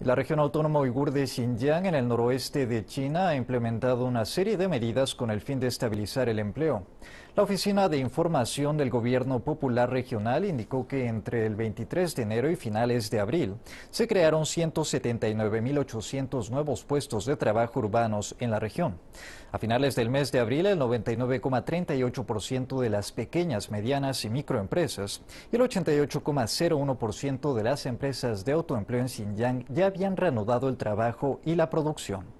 La región autónoma uigur de Xinjiang, en el noroeste de China, ha implementado una serie de medidas con el fin de estabilizar el empleo. La Oficina de Información del Gobierno Popular Regional indicó que entre el 23 de enero y finales de abril se crearon 179.800 nuevos puestos de trabajo urbanos en la región. A finales del mes de abril, el 99,38% de las pequeñas, medianas y microempresas y el 88,01% de las empresas de autoempleo en Xinjiang ya habían reanudado el trabajo y la producción.